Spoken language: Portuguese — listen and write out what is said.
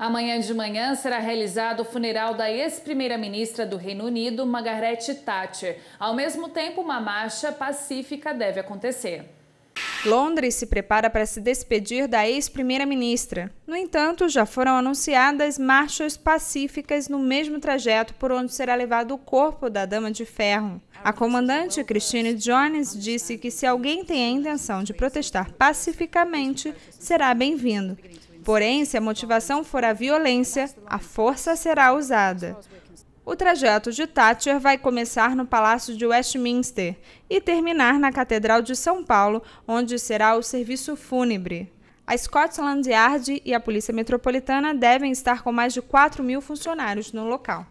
Amanhã de manhã será realizado o funeral da ex-primeira-ministra do Reino Unido, Margaret Thatcher. Ao mesmo tempo, uma marcha pacífica deve acontecer. Londres se prepara para se despedir da ex-primeira-ministra. No entanto, já foram anunciadas marchas pacíficas no mesmo trajeto por onde será levado o corpo da Dama de Ferro. A comandante Christine Jones disse que se alguém tem a intenção de protestar pacificamente, será bem-vindo. Porém, se a motivação for a violência, a força será usada. O trajeto de Thatcher vai começar no Palácio de Westminster e terminar na Catedral de São Paulo, onde será o serviço fúnebre. A Scotland Yard e a Polícia Metropolitana devem estar com mais de 4 mil funcionários no local.